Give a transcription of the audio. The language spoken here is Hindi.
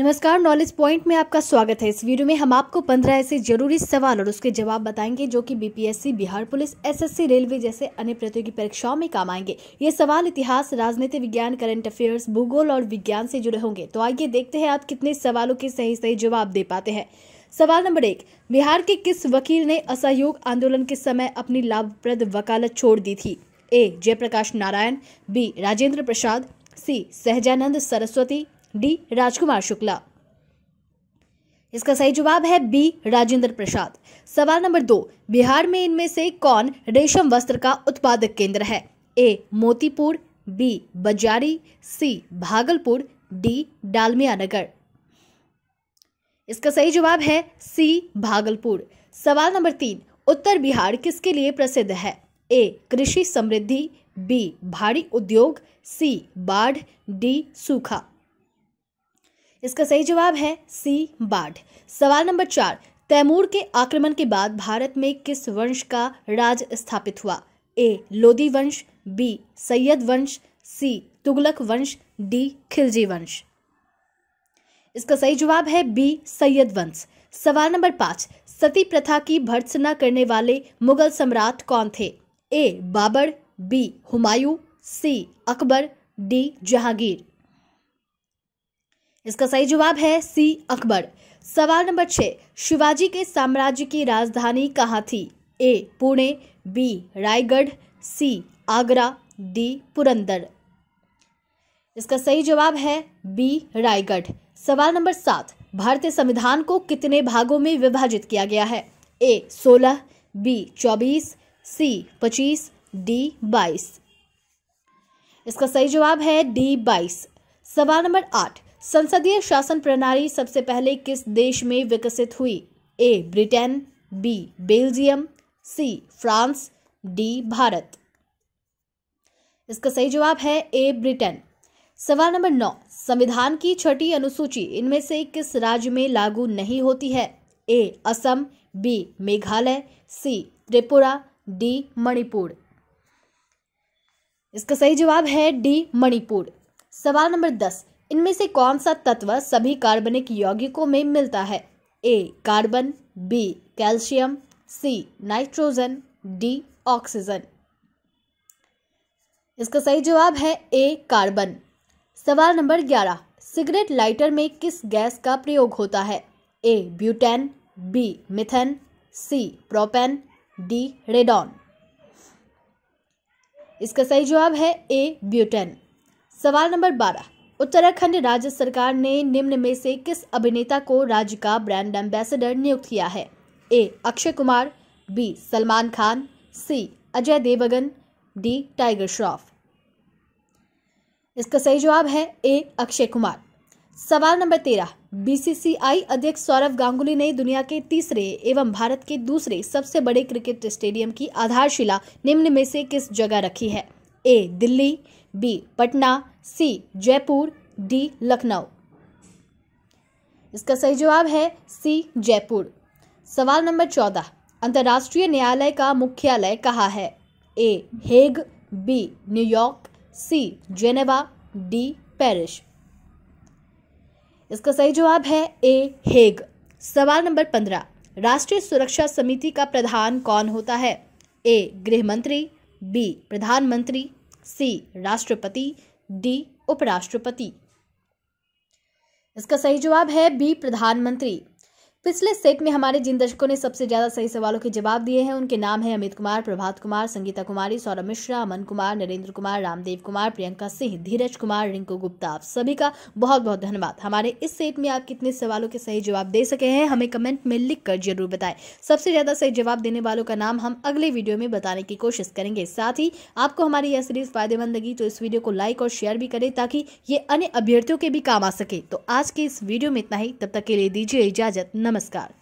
नमस्कार नॉलेज पॉइंट में आपका स्वागत है इस वीडियो में हम आपको पंद्रह ऐसे जरूरी सवाल और उसके जवाब बताएंगे जो कि BPSC Bihar police SSC railway जैसे अन्य प्रतियोगी परीक्षाओं में काम आएंगे ये सवाल इतिहास राजनीति विज्ञान करंट अफेयर्स भूगोल और विज्ञान से जुड़े होंगे तो आइए देखते हैं आप कितने सवालों के सही सही जवाब दे पाते हैं सवाल नंबर एक बिहार के किस वकील ने असहयोग आंदोलन के समय अपनी लाभप्रद वकालत छोड़ दी थी A Jayaprakash Narayan B Rajendra Prasad C Sahajanand Saraswati D Rajkumar Shukla इसका सही जवाब है बी राजेंद्र प्रसाद सवाल नंबर दो बिहार में इनमें से कौन रेशम वस्त्र का उत्पादक केंद्र है ए Motipur B Bajari C Bhagalpur D Dalmia Nagar इसका सही जवाब है सी भागलपुर सवाल नंबर तीन उत्तर बिहार किसके लिए प्रसिद्ध है ए कृषि समृद्धि बी भारी उद्योग सी बाढ़ डी सूखा इसका सही जवाब है सी बाढ़ सवाल नंबर चार तैमूर के आक्रमण के बाद भारत में किस वंश का राज स्थापित हुआ ए लोदी वंश बी सैयद वंश सी तुगलक वंश डी खिलजी वंश इसका सही जवाब है बी सैयद वंश सवाल नंबर पांच सती प्रथा की भर्त्सना करने वाले मुगल सम्राट कौन थे A Babur B Humayun C Akbar D Jahangir इसका सही जवाब है सी अकबर सवाल नंबर छः शिवाजी के साम्राज्य की राजधानी कहाँ थी A Pune B Raigad C Agra D Purandar इसका सही जवाब है बी रायगढ़ सवाल नंबर सात भारतीय संविधान को कितने भागों में विभाजित किया गया है ए सोलह बी चौबीस सी पच्चीस डी बाईस इसका सही जवाब है डी बाईस सवाल नंबर आठ संसदीय शासन प्रणाली सबसे पहले किस देश में विकसित हुई A Britain B Belgium C France D Bharat इसका सही जवाब है ए ब्रिटेन सवाल नंबर नौ संविधान की छठी अनुसूची इनमें से किस राज्य में लागू नहीं होती है A Assam B Meghalaya C Tripura D Manipur इसका सही जवाब है डी मणिपुर सवाल नंबर दस इनमें से कौन सा तत्व सभी कार्बनिक यौगिकों में मिलता है A carbon B calcium C nitrogen D oxygen इसका सही जवाब है ए कार्बन सवाल नंबर ग्यारह सिगरेट लाइटर में किस गैस का प्रयोग होता है A butane B methane C propane D radon इसका सही जवाब है ए ब्यूटेन सवाल नंबर बारह उत्तराखंड राज्य सरकार ने निम्न में से किस अभिनेता को राज्य का ब्रांड एम्बेसडर नियुक्त किया है A Akshay Kumar B Salman Khan C Ajay Devgn D Tiger Shroff इसका सही जवाब है ए अक्षय कुमार सवाल नंबर तेरह बीसीसीआई अध्यक्ष सौरव गांगुली ने दुनिया के तीसरे एवं भारत के दूसरे सबसे बड़े क्रिकेट स्टेडियम की आधारशिला निम्न में से किस जगह रखी है A Delhi B Patna C Jaipur D Lucknow इसका सही जवाब है सी जयपुर सवाल नंबर चौदह अंतर्राष्ट्रीय न्यायालय का मुख्यालय कहाँ है A Hague B New York C Geneva D Paris इसका सही जवाब है ए हेग सवाल नंबर पंद्रह राष्ट्रीय सुरक्षा समिति का प्रधान कौन होता है ए गृह मंत्री बी प्रधानमंत्री सी राष्ट्रपति डी उपराष्ट्रपति इसका सही जवाब है बी प्रधानमंत्री पिछले सेट में हमारे जिन दर्शकों ने सबसे ज्यादा सही सवालों के जवाब दिए हैं उनके नाम हैं अमित कुमार प्रभात कुमार संगीता कुमारी सौरभ मिश्रा अमन कुमार नरेंद्र कुमार रामदेव कुमार प्रियंका सिंह धीरज कुमार रिंकू गुप्ता आप सभी का बहुत बहुत धन्यवाद हमारे इस सेट में आप कितने सवालों के सही जवाब दे सके हैं हमें कमेंट में लिख कर जरूर बताएं सबसे ज्यादा सही जवाब देने वालों का नाम हम अगले वीडियो में बताने की कोशिश करेंगे साथ ही आपको हमारी यह सीरीज फायदेमंद लगी तो इस वीडियो को लाइक और शेयर भी करें ताकि ये अन्य अभ्यर्थियों के भी काम आ सके तो आज के इस वीडियो में इतना ही तब तक के लिए दीजिए इजाजत नमस्कार